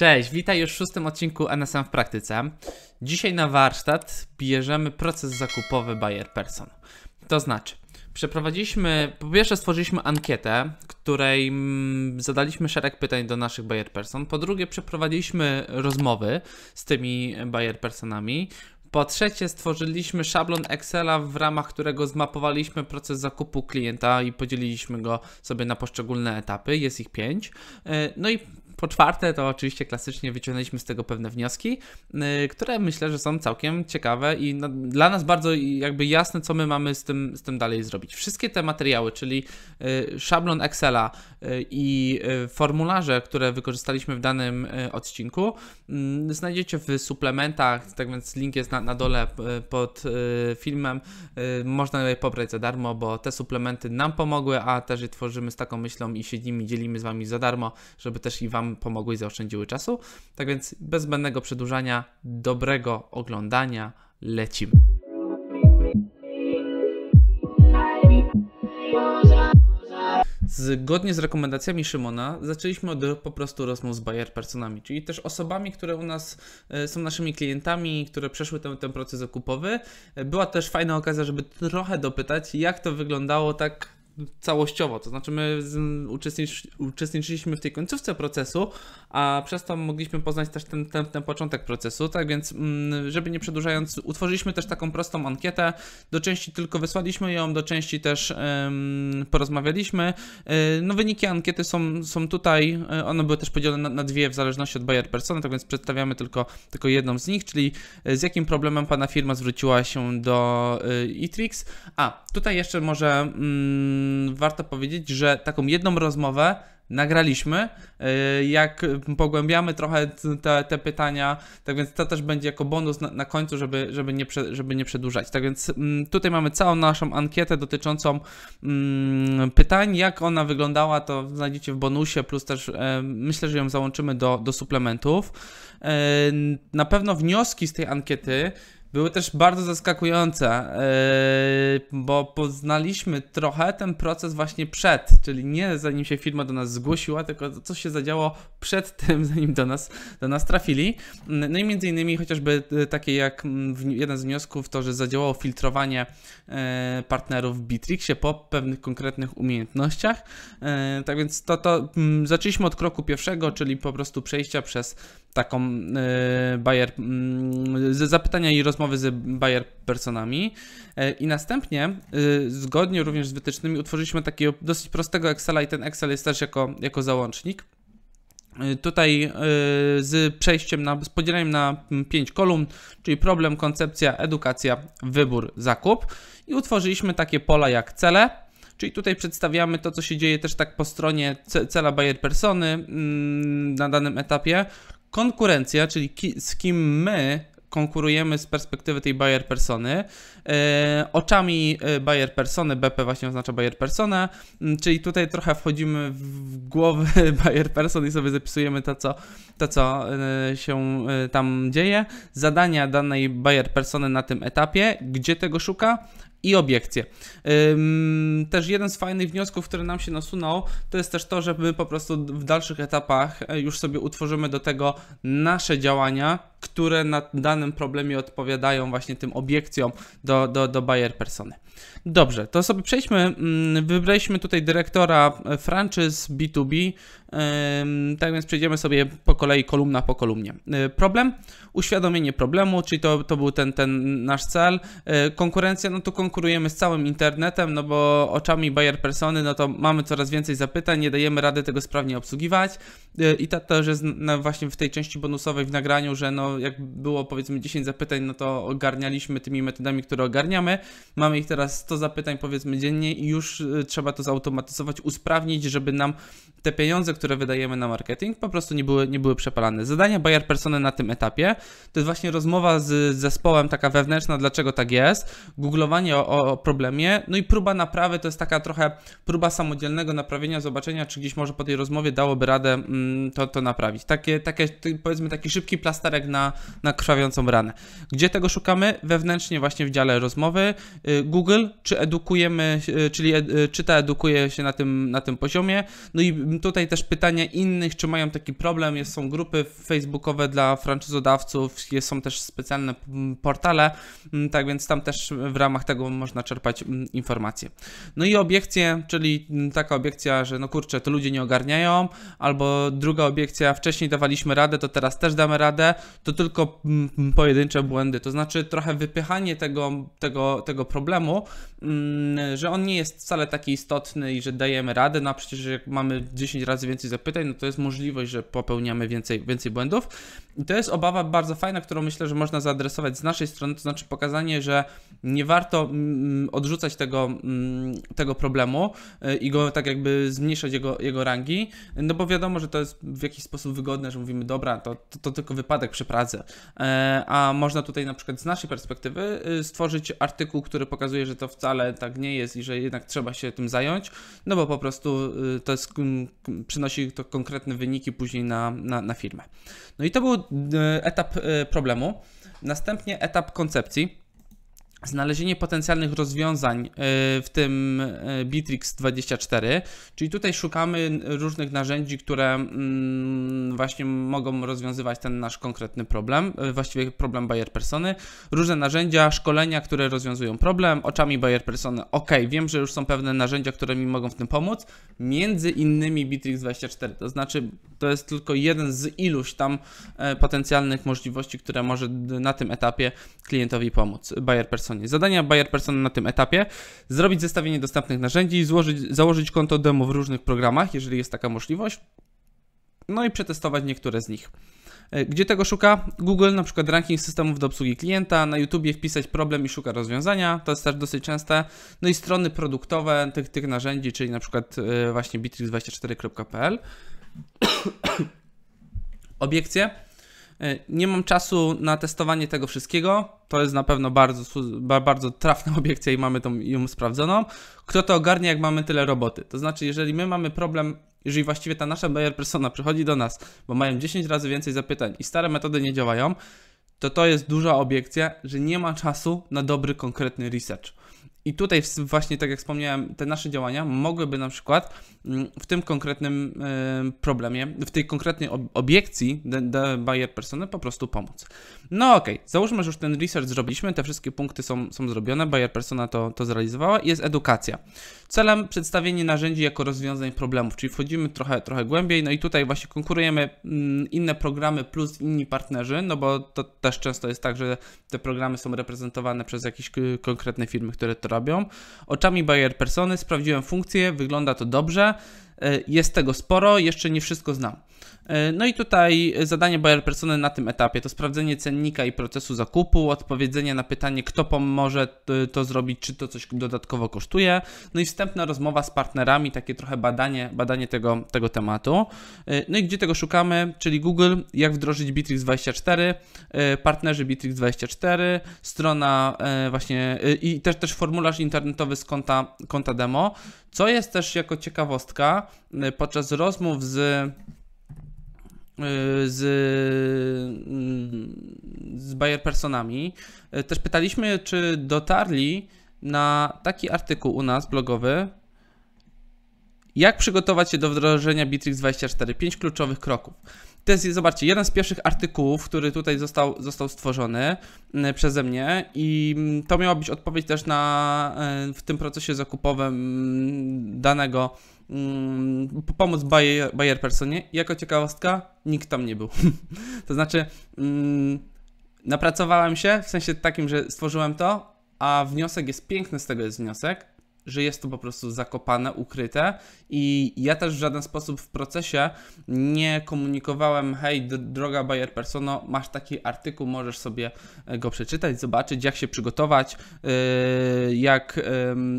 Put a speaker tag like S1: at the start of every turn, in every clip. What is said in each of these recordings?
S1: Cześć, witaj już w szóstym odcinku NSM w praktyce. Dzisiaj na warsztat bierzemy proces zakupowy Bayer Person. To znaczy, przeprowadziliśmy, po pierwsze stworzyliśmy ankietę, której mm, zadaliśmy szereg pytań do naszych Bayer Person. Po drugie przeprowadziliśmy rozmowy z tymi Bayer Personami. Po trzecie, stworzyliśmy szablon Excela, w ramach którego zmapowaliśmy proces zakupu klienta i podzieliliśmy go sobie na poszczególne etapy. Jest ich pięć. E, no i po czwarte, to oczywiście klasycznie wyciągnęliśmy z tego pewne wnioski, y, które myślę, że są całkiem ciekawe i no, dla nas bardzo jakby jasne, co my mamy z tym, z tym dalej zrobić. Wszystkie te materiały, czyli y, szablon Excela y, i formularze, które wykorzystaliśmy w danym odcinku, znajdziecie w suplementach, tak więc link jest na, na dole pod filmem. Można je pobrać za darmo, bo te suplementy nam pomogły, a też je tworzymy z taką myślą i siedzimy dzielimy z Wami za darmo, żeby też i Wam pomogły i zaoszczędziły czasu. Tak więc bez zbędnego przedłużania, dobrego oglądania, lecimy. Zgodnie z rekomendacjami Szymona zaczęliśmy od po prostu rozmów z buyer personami, czyli też osobami, które u nas e, są naszymi klientami, które przeszły ten, ten proces okupowy. E, była też fajna okazja, żeby trochę dopytać, jak to wyglądało tak całościowo. To znaczy, my uczestnicz, uczestniczyliśmy w tej końcówce procesu, a przez to mogliśmy poznać też ten, ten, ten początek procesu. Tak więc, mm, żeby nie przedłużając, utworzyliśmy też taką prostą ankietę. Do części tylko wysłaliśmy ją, do części też um, porozmawialiśmy. E, no, wyniki ankiety są, są tutaj. E, one były też podzielone na, na dwie w zależności od buyer persona, tak więc przedstawiamy tylko, tylko jedną z nich, czyli e, z jakim problemem Pana firma zwróciła się do e, Itrix. A, tutaj jeszcze może. Mm, Ehm, warto powiedzieć, że taką jedną rozmowę nagraliśmy, e, jak pogłębiamy trochę te, te, pytania, tak więc to też będzie jako bonus na, na końcu, żeby, żeby, nie żeby nie przedłużać. Tak więc mm, tutaj mamy całą naszą ankietę dotyczącą mm, pytań, jak ona wyglądała, to znajdziecie w bonusie, plus też e, myślę, że ją załączymy do, do suplementów. E, na pewno wnioski z tej ankiety były też bardzo zaskakujące, yy, bo poznaliśmy trochę ten proces właśnie przed, czyli nie zanim się firma do nas zgłosiła, tylko co się zadziało przed tym, zanim do nas, do nas trafili. No i między innymi chociażby y, takie jak mm, jeden z wniosków to, że zadziałało filtrowanie y, partnerów w Bitrixie po pewnych konkretnych umiejętnościach. Y, tak więc to, to mm, zaczęliśmy od kroku pierwszego, czyli po prostu przejścia przez taką Bayer, mm, zapytania i rozmowy rozmowy z buyer personami e, i następnie y, zgodnie również z wytycznymi utworzyliśmy takiego dosyć prostego Excela i ten Excel jest też jako, jako załącznik. E, tutaj e, z przejściem na, z podzieleniem na pięć kolumn, czyli problem, koncepcja, edukacja, wybór, zakup. I utworzyliśmy takie pola jak cele, Czyli tutaj przedstawiamy to, co się dzieje też tak po stronie cela buyer persony mm, na danym etapie. Konkurencja, czyli ki, z kim my konkurujemy z perspektywy tej buyer persony. E, oczami e, buyer persony, BP właśnie oznacza buyer persona, czyli tutaj trochę wchodzimy w głowy buyer person i sobie zapisujemy to, co, to, co e, się tam dzieje. Zadania danej buyer persony na tym etapie, gdzie tego szuka, i obiekcje. Też jeden z fajnych wniosków, który nam się nasunął, to jest też to, że my po prostu w dalszych etapach e, już sobie utworzymy do tego nasze działania, które na danym problemie odpowiadają właśnie tym obiekcjom do, do, do buyer persony. Dobrze, to sobie przejdźmy. Mm, wybraliśmy tutaj dyrektora franczyz B2B. Tak więc przejdziemy sobie po kolei, kolumna po kolumnie. Y, problem, uświadomienie problemu, czyli to, to był ten, ten nasz cel. Y, konkurencja, no tu konkurujemy z całym internetem, no bo oczami Bayer persony, no to mamy coraz więcej zapytań, nie dajemy rady tego sprawnie obsługiwać. Y, I to też jest właśnie w tej części bonusowej w nagraniu, że no jak było powiedzmy 10 zapytań, no to ogarnialiśmy tymi metodami, które ogarniamy. Mamy ich teraz 100 zapytań powiedzmy dziennie i już y, trzeba to zautomatyzować, usprawnić, żeby nam te pieniądze, które wydajemy na marketing po prostu nie były, nie były przepalane. Zadania buyer persony na tym etapie to jest właśnie rozmowa z zespołem taka wewnętrzna, dlaczego tak jest, googlowanie o, o problemie, no i próba naprawy to jest taka trochę próba samodzielnego naprawienia, zobaczenia, czy gdzieś może po tej rozmowie dałoby radę mm, to, to naprawić. Takie, takie, powiedzmy taki szybki plasterek na, na krwawiącą ranę. Gdzie tego szukamy? Wewnętrznie właśnie w dziale rozmowy. Y, Google czy edukujemy, e, czyli e, czy ta edukuje się na tym, na tym poziomie. No i tutaj też pytania innych, czy mają taki problem. Jest, są grupy facebookowe dla franczyzodawców, jest, są też specjalne portale, tak więc tam też w ramach tego można czerpać informacje. No i obiekcje, czyli taka obiekcja, że no kurczę, to ludzie nie ogarniają, albo druga obiekcja, wcześniej dawaliśmy radę, to teraz też damy radę, to tylko pojedyncze błędy, to znaczy trochę wypychanie tego, tego, tego problemu Mm, że on nie jest wcale taki istotny i że dajemy radę, no a przecież jak mamy 10 razy więcej zapytań, no to jest możliwość, że popełniamy więcej, więcej błędów. I to jest obawa bardzo fajna, którą myślę, że można zaadresować z naszej strony, to znaczy pokazanie, że nie warto mm, odrzucać tego, mm, tego problemu y, i go tak jakby zmniejszać jego, jego rangi, no bo wiadomo, że to jest w jakiś sposób wygodne, że mówimy, dobra, to, to, to tylko wypadek przy Pradze, a można tutaj na przykład z naszej perspektywy y, stworzyć artykuł, który pokazuje, że że to wcale tak nie jest i że jednak trzeba się tym zająć, no bo po prostu y, to jest, przynosi to konkretne wyniki później na, na, na firmę. No i to był y, etap y, problemu. Następnie etap koncepcji znalezienie potencjalnych rozwiązań, e, w tym e, Bitrix24, czyli tutaj szukamy różnych narzędzi, które mm, właśnie mogą rozwiązywać ten nasz konkretny problem, e, właściwie problem buyer persony, różne narzędzia, szkolenia, które rozwiązują problem, oczami buyer persony, ok, wiem, że już są pewne narzędzia, które mi mogą w tym pomóc, między innymi Bitrix24, to znaczy to jest tylko jeden z iluś tam potencjalnych możliwości, które może na tym etapie klientowi pomóc, buyer persona Personie. Zadania Buyer Person na tym etapie zrobić zestawienie dostępnych narzędzi, złożyć, założyć konto demo w różnych programach, jeżeli jest taka możliwość, no i przetestować niektóre z nich. E, gdzie tego szuka? Google, na przykład ranking systemów do obsługi klienta, na YouTubie wpisać problem i szuka rozwiązania, to jest też dosyć częste. No i strony produktowe tych, tych narzędzi, czyli na przykład e, właśnie bitrix24.pl. Obiekcje? E, nie mam czasu na testowanie tego wszystkiego. To jest na pewno bardzo, bardzo trafna obiekcja i mamy tą, ją sprawdzoną. Kto to ogarnie, jak mamy tyle roboty? To znaczy, jeżeli my mamy problem, jeżeli właściwie ta nasza buyer persona przychodzi do nas, bo mają 10 razy więcej zapytań i stare metody nie działają, to to jest duża obiekcja, że nie ma czasu na dobry, konkretny research. I tutaj właśnie, tak jak wspomniałem, te nasze działania mogłyby na przykład mm, w tym konkretnym problemie, w tej konkretnej obiekcji buyer persony po prostu pomóc. No okej, okay. załóżmy, że już ten research zrobiliśmy, te wszystkie punkty są, są zrobione, buyer persona to, to zrealizowała i jest edukacja. Celem przedstawienie narzędzi jako rozwiązań problemów, czyli wchodzimy trochę, trochę głębiej, no i tutaj właśnie konkurujemy mm, inne programy plus inni partnerzy, no bo to też często jest tak, że te programy są reprezentowane przez jakieś konkretne firmy, które to robią. Oczami Bayer Persony sprawdziłem funkcję, wygląda to dobrze, y, jest tego sporo, jeszcze nie wszystko znam. E, no i tutaj zadanie buyer persony na tym etapie to sprawdzenie cennika i procesu zakupu, odpowiedzenie na pytanie, kto pomoże to zrobić, czy to coś dodatkowo kosztuje, no i wstępna rozmowa z partnerami, takie trochę badanie, badanie tego, tego tematu. E, no i gdzie tego szukamy, czyli Google, jak wdrożyć Bitrix24, e, partnerzy Bitrix24, strona właśnie i też, też formularz internetowy z konta, konta demo, co jest też jako ciekawostka podczas rozmów z Y, z, mm, z personami. Y, też pytaliśmy, czy dotarli na taki artykuł u nas blogowy, jak przygotować się do wdrożenia Bitrix24? 5 kluczowych kroków. To jest, zobaczcie, jeden z pierwszych artykułów, który tutaj został, został stworzony mm, przeze mnie i mm, to miała być odpowiedź też na y, w tym procesie zakupowym danego mm, pomoc Bayer, Bayer Personie. Jako ciekawostka, nikt tam nie był. to znaczy, mm, napracowałem się w sensie takim, że stworzyłem to, a wniosek jest piękny, z tego jest wniosek, że jest to po prostu zakopane, ukryte i ja też w żaden sposób w procesie nie komunikowałem, hej, droga Bayer Persona, masz taki artykuł, możesz sobie e, go przeczytać, zobaczyć, jak się przygotować, e, jak,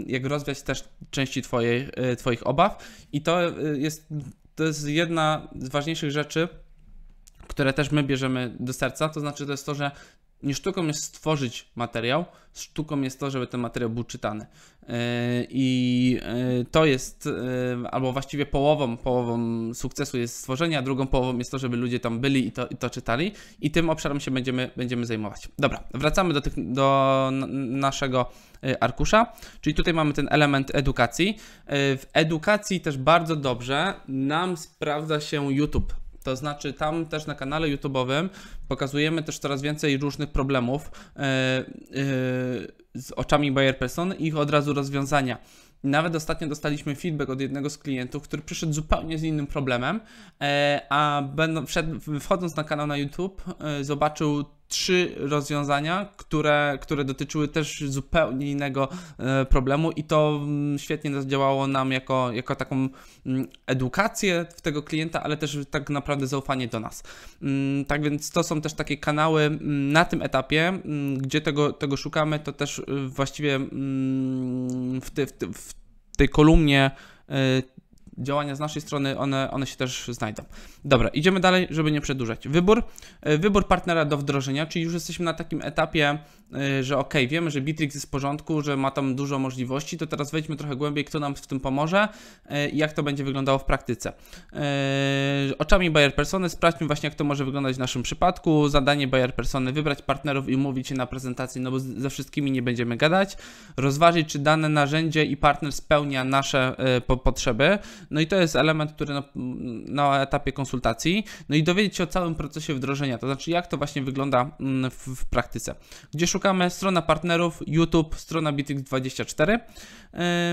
S1: jak rozwiać też części twojej, e, Twoich obaw i to jest, to jest jedna z ważniejszych rzeczy, które też my bierzemy do serca, to znaczy to jest to, że nie sztuką jest stworzyć materiał, sztuką jest to, żeby ten materiał był czytany. E, I e, to jest, e, albo właściwie połową, połową sukcesu jest stworzenie, a drugą połową jest to, żeby ludzie tam byli i to, i to czytali. I tym obszarem się będziemy, będziemy zajmować. Dobra, wracamy do, tych, do naszego arkusza, czyli tutaj mamy ten element edukacji. W edukacji też bardzo dobrze nam sprawdza się YouTube to znaczy tam też na kanale YouTube'owym pokazujemy też coraz więcej różnych problemów yy, yy, z oczami buyer Person i ich od razu rozwiązania. Nawet ostatnio dostaliśmy feedback od jednego z klientów, który przyszedł zupełnie z innym problemem, e, a będą, wchodząc na kanał na YouTube, zobaczył trzy rozwiązania, które, które dotyczyły też zupełnie innego e, problemu i to mm, świetnie zadziałało nam jako, jako taką mm, edukację w tego klienta, ale też tak naprawdę zaufanie do nas. Mm, tak więc to są też takie kanały na tym etapie, gdzie tego, tego szukamy, to też y, właściwie w, w, w tej kolumnie y, działania z naszej strony, one, one się też znajdą. Dobra, idziemy dalej, żeby nie przedłużać. Wybór, e, wybór partnera do wdrożenia, czyli już jesteśmy na takim etapie, e, że ok, wiemy, że Bitrix jest w porządku, że ma tam dużo możliwości, to teraz wejdźmy trochę głębiej, kto nam w tym pomoże e, i jak to będzie wyglądało w praktyce. Oczami buyer persony sprawdźmy właśnie, jak to może wyglądać w naszym przypadku. Zadanie buyer persony, wybrać partnerów i mówić się na prezentacji, no bo ze wszystkimi nie będziemy gadać. Rozważyć, czy dane narzędzie i partner spełnia nasze potrzeby, no i to jest element, który na, na etapie konsultacji, no i dowiedzieć się o całym procesie wdrożenia, to znaczy jak to właśnie wygląda mm, w, w praktyce. Gdzie szukamy? Strona partnerów, YouTube, strona btx 24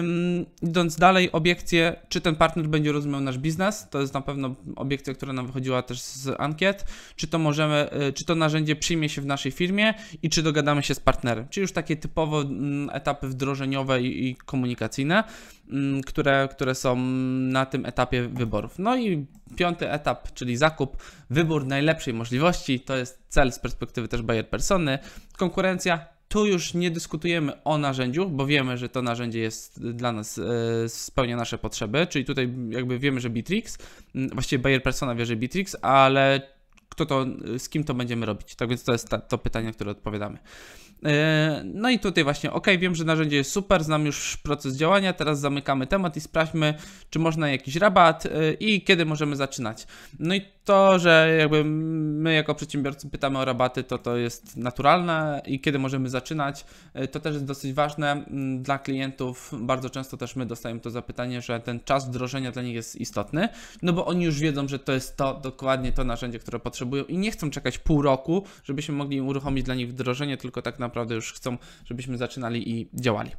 S1: Ym, idąc dalej, obiekcje, czy ten partner będzie rozumiał nasz biznes, to jest na pewno obiekcja, która nam wychodziła też z ankiet, czy to możemy, y, czy to narzędzie przyjmie się w naszej firmie i czy dogadamy się z partnerem. Czyli już takie typowo mm, etapy wdrożeniowe i, i komunikacyjne, mm, które, które są na tym etapie wyborów. No i piąty etap, czyli zakup, wybór najlepszej możliwości, to jest cel z perspektywy też buyer persony. Konkurencja, tu już nie dyskutujemy o narzędziu, bo wiemy, że to narzędzie jest dla nas, e, spełnia nasze potrzeby, czyli tutaj jakby wiemy, że Bitrix, właściwie buyer persona wie, że Bitrix, ale kto to, z kim to będziemy robić. Tak więc to jest ta, to pytanie, na które odpowiadamy. E, no i tutaj właśnie, ok, wiem, że narzędzie jest super, znam już proces działania, teraz zamykamy temat i sprawdźmy, czy można jakiś rabat e, i kiedy możemy zaczynać. No i to, że jakby my jako przedsiębiorcy pytamy o rabaty, to to jest naturalne i kiedy możemy zaczynać, y, to też jest dosyć ważne dla klientów. Bardzo często też my dostajemy to zapytanie, że ten czas wdrożenia dla nich jest istotny, no bo oni już wiedzą, że to jest to dokładnie to narzędzie, które potrzebują i nie chcą czekać pół roku, żebyśmy mogli uruchomić dla nich wdrożenie, tylko tak naprawdę już chcą, żebyśmy zaczynali i działali.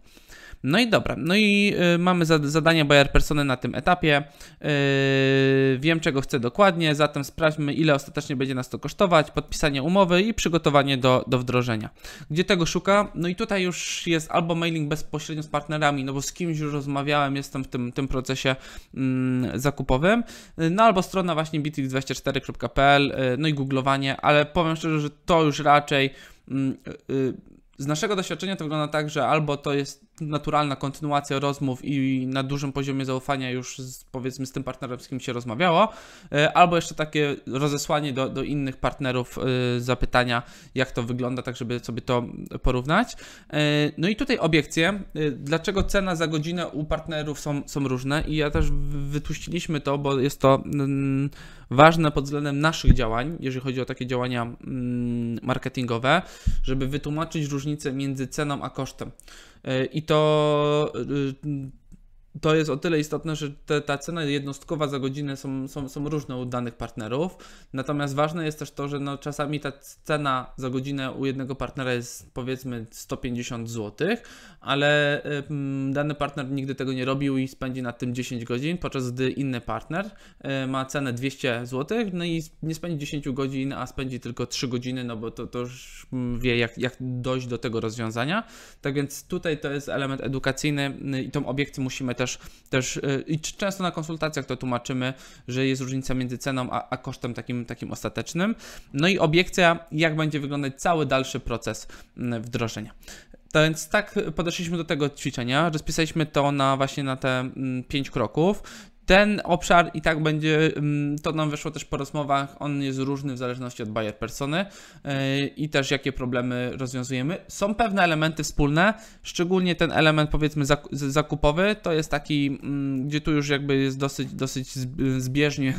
S1: No i dobra, no i y, mamy zadanie buyer persony na tym etapie. Y, wiem, czego chcę dokładnie, zatem sprawdźmy, ile ostatecznie będzie nas to kosztować, podpisanie umowy i przygotowanie do, do wdrożenia. Gdzie tego szuka? No i tutaj już jest albo mailing bezpośrednio z partnerami, no bo z kimś już rozmawiałem, jestem w tym, tym procesie mm, zakupowym, y, no albo strona właśnie bitx24.pl, no i googlowanie, ale powiem szczerze, że to już raczej mm, z naszego doświadczenia to wygląda tak, że albo to jest naturalna kontynuacja rozmów i na dużym poziomie zaufania już z, powiedzmy z tym partnerem, z kim się rozmawiało, e, albo jeszcze takie rozesłanie do, do innych partnerów e, zapytania, jak to wygląda, tak żeby sobie to porównać. E, no i tutaj obiekcje, dlaczego cena za godzinę u partnerów są, są różne i ja też wypuściliśmy to, bo jest to mm, ważne pod względem naszych działań, jeżeli chodzi o takie działania mm, marketingowe, żeby wytłumaczyć różnicę między ceną a kosztem. E, i to e, to jest o tyle istotne, że te, ta cena jednostkowa za godzinę są, są, są różne u danych partnerów. Natomiast ważne jest też to, że no czasami ta cena za godzinę u jednego partnera jest powiedzmy 150 zł, ale dany partner nigdy tego nie robił i spędzi nad tym 10 godzin, podczas gdy inny partner y, ma cenę 200 zł, no i nie spędzi 10 godzin, a spędzi tylko 3 godziny, no bo to, to już mm, wie, jak, jak dojść do tego rozwiązania. Tak więc tutaj to jest element edukacyjny y, i tą obiekcję musimy też, też y, i często na konsultacjach to tłumaczymy, że jest różnica między ceną a, a kosztem takim, takim ostatecznym. No i obiekcja, jak będzie wyglądać cały dalszy proces mm, wdrożenia. To więc tak podeszliśmy do tego ćwiczenia, że spisaliśmy to na właśnie na te mm, pięć kroków. Ten obszar i tak będzie, mm, to nam wyszło też po rozmowach, on jest różny w zależności od buyer persony e, i też jakie problemy rozwiązujemy. Są pewne elementy wspólne, szczególnie ten element powiedzmy zakupowy, to jest taki, mm, gdzie tu już jakby jest dosyć, dosyć zbieżnie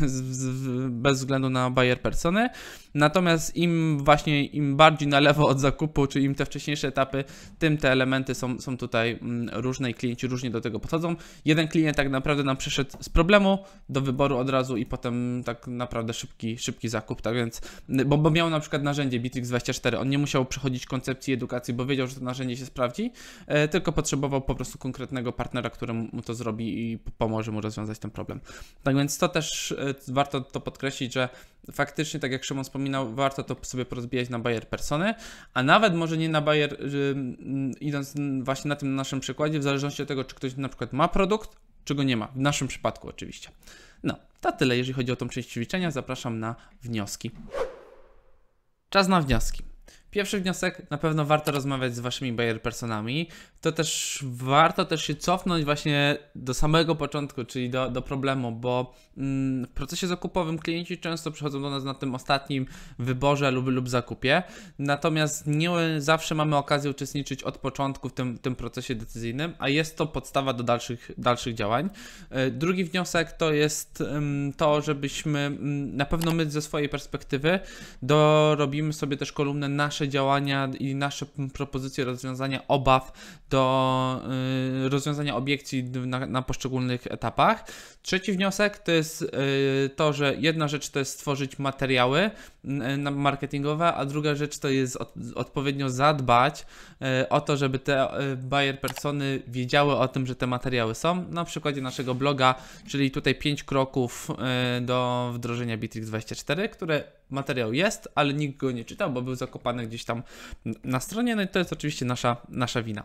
S1: bez względu na buyer persony. Natomiast im właśnie, im bardziej na lewo od zakupu, czy im te wcześniejsze etapy, tym te elementy są, są tutaj mm, różne i klienci różnie do tego podchodzą. Jeden klient tak naprawdę nam przyszedł z problemu do wyboru od razu i potem tak naprawdę szybki, szybki zakup, tak więc, bo, bo miał na przykład narzędzie Bitrix24, on nie musiał przechodzić koncepcji edukacji, bo wiedział, że to narzędzie się sprawdzi, e, tylko potrzebował po prostu konkretnego partnera, który mu to zrobi i pomoże mu rozwiązać ten problem. Tak więc to też e, warto to podkreślić, że faktycznie, tak jak Szymon wspomniał, wspominał, warto to sobie porozbijać na Bayer persony, a nawet może nie na Bayer mm, idąc właśnie na tym naszym przykładzie, w zależności od tego, czy ktoś na przykład ma produkt, czy go nie ma. W naszym przypadku oczywiście. No, to tyle, jeżeli chodzi o tą część ćwiczenia. Zapraszam na wnioski. Czas na wnioski. Pierwszy wniosek, na pewno warto rozmawiać z waszymi buyer personami. To też warto też się cofnąć właśnie do samego początku, czyli do, do problemu, bo mm, w procesie zakupowym klienci często przychodzą do nas na tym ostatnim wyborze lub, lub zakupie, natomiast nie zawsze mamy okazję uczestniczyć od początku w tym, w tym procesie decyzyjnym, a jest to podstawa do dalszych, dalszych działań. E, drugi wniosek to jest to, żebyśmy mm, na pewno my ze swojej perspektywy dorobimy sobie też kolumnę naszej nasze działania i nasze propozycje rozwiązania obaw do y, rozwiązania obiekcji na, na, poszczególnych etapach. Trzeci wniosek to jest y, to, że jedna rzecz to jest stworzyć materiały marketingowe, a druga rzecz to jest odpowiednio zadbać y, o to, żeby te buyer persony wiedziały o tym, że te materiały są. Na przykładzie naszego bloga, czyli tutaj 5 kroków do wdrożenia Bitrix24, które materiał jest, ale nikt go nie czytał, bo był zakopany gdzieś tam na stronie. No i to jest oczywiście nasza, nasza wina.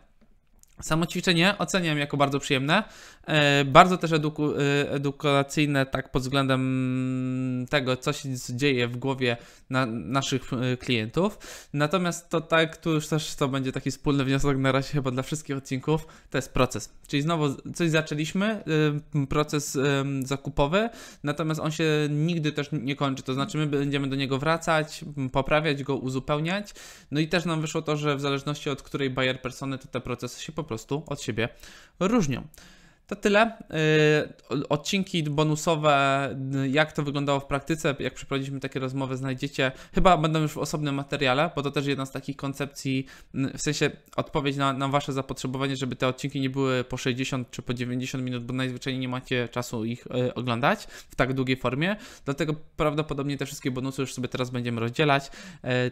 S1: Samo ćwiczenie oceniam jako bardzo przyjemne, e, bardzo też eduku, e, edukacyjne, tak pod względem tego, co się dzieje w głowie na, naszych e, klientów. Natomiast to tak, tu już też to będzie taki wspólny wniosek na razie chyba dla wszystkich odcinków, to jest proces. Czyli znowu coś zaczęliśmy, y, proces y, zakupowy, natomiast on się nigdy też nie kończy. To znaczy, my będziemy do niego wracać, poprawiać go, uzupełniać. No i też nam wyszło to, że w zależności od której buyer persony, to te procesy się po prostu od siebie różnią. To tyle. Y, odcinki bonusowe, y, jak to wyglądało w praktyce, jak przeprowadziliśmy takie rozmowy, znajdziecie. Chyba będą już w osobnym materiale, bo to też jedna z takich koncepcji, y, w sensie odpowiedź na, na Wasze zapotrzebowanie, żeby te odcinki nie były po 60 czy po 90 minut, bo najzwyczajniej nie macie czasu ich oglądać w tak długiej formie. Dlatego prawdopodobnie te wszystkie bonusy już sobie teraz będziemy rozdzielać.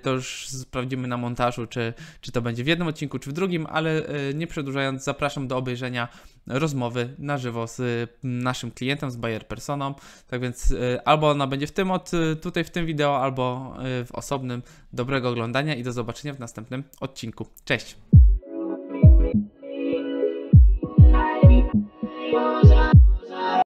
S1: To już sprawdzimy na montażu, czy, czy to będzie w jednym odcinku, czy w drugim, ale nie przedłużając, zapraszam do obejrzenia rozmowy na żywo z mm, naszym klientem, z Bayer personą. Tak więc y, albo ona będzie w tym od, y, tutaj w tym wideo, albo y, w osobnym. Dobrego oglądania i do zobaczenia w następnym odcinku. Cześć!